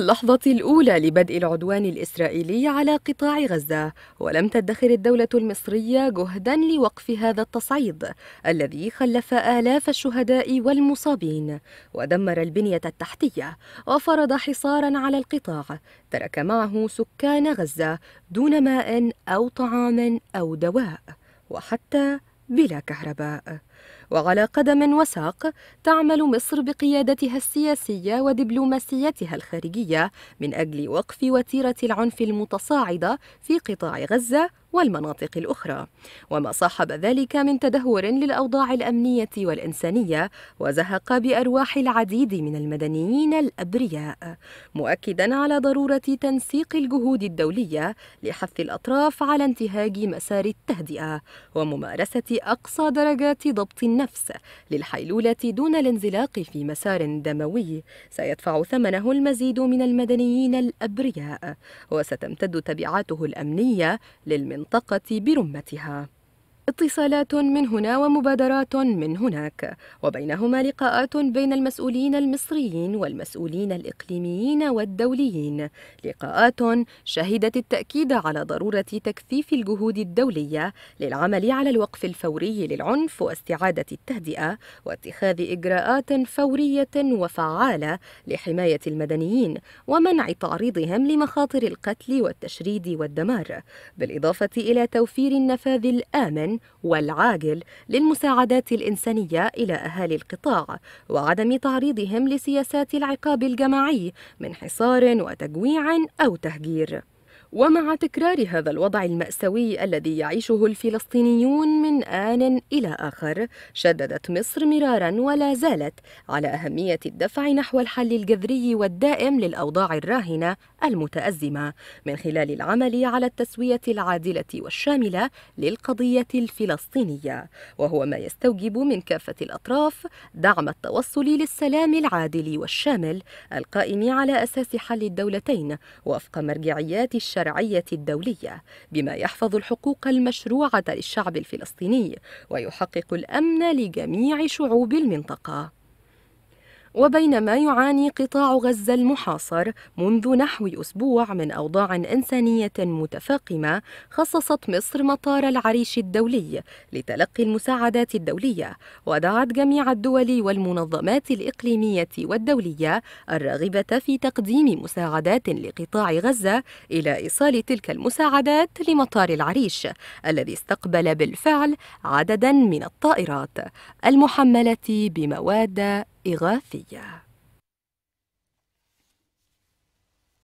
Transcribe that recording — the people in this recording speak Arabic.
اللحظة الأولى لبدء العدوان الإسرائيلي على قطاع غزة ولم تدخر الدولة المصرية جهدا لوقف هذا التصعيد الذي خلف آلاف الشهداء والمصابين ودمر البنية التحتية وفرض حصارا على القطاع ترك معه سكان غزة دون ماء أو طعام أو دواء وحتى بلا كهرباء وعلى قدم وساق تعمل مصر بقيادتها السياسية ودبلوماسيتها الخارجية من أجل وقف وتيرة العنف المتصاعدة في قطاع غزة والمناطق الأخرى وما صاحب ذلك من تدهور للأوضاع الأمنية والإنسانية وزهق بأرواح العديد من المدنيين الأبرياء مؤكدا على ضرورة تنسيق الجهود الدولية لحث الأطراف على انتهاج مسار التهدئة وممارسة أقصى درجات ضبط ضبط النفس للحيلولة دون الانزلاق في مسار دموي سيدفع ثمنه المزيد من المدنيين الأبرياء وستمتد تبعاته الأمنية للمنطقة برمتها اتصالات من هنا ومبادرات من هناك وبينهما لقاءات بين المسؤولين المصريين والمسؤولين الاقليميين والدوليين لقاءات شهدت التاكيد على ضروره تكثيف الجهود الدوليه للعمل على الوقف الفوري للعنف واستعاده التهدئه واتخاذ اجراءات فوريه وفعاله لحمايه المدنيين ومنع تعريضهم لمخاطر القتل والتشريد والدمار بالاضافه الى توفير النفاذ الامن والعاجل للمساعدات الإنسانية إلى أهالي القطاع وعدم تعريضهم لسياسات العقاب الجماعي من حصار وتجويع أو تهجير ومع تكرار هذا الوضع المأساوي الذي يعيشه الفلسطينيون من آن إلى آخر شددت مصر مرارا ولا زالت على أهمية الدفع نحو الحل الجذري والدائم للأوضاع الراهنة المتأزمة من خلال العمل على التسوية العادلة والشاملة للقضية الفلسطينية وهو ما يستوجب من كافة الأطراف دعم التوصل للسلام العادل والشامل القائم على أساس حل الدولتين وفق مرجعيات الشرع الشرعية الدولية بما يحفظ الحقوق المشروعة للشعب الفلسطيني ويحقق الأمن لجميع شعوب المنطقة وبينما يعاني قطاع غزة المحاصر منذ نحو أسبوع من أوضاع إنسانية متفاقمة خصصت مصر مطار العريش الدولي لتلقي المساعدات الدولية ودعت جميع الدول والمنظمات الإقليمية والدولية الراغبة في تقديم مساعدات لقطاع غزة إلى إيصال تلك المساعدات لمطار العريش الذي استقبل بالفعل عددا من الطائرات المحملة بمواد إغاثية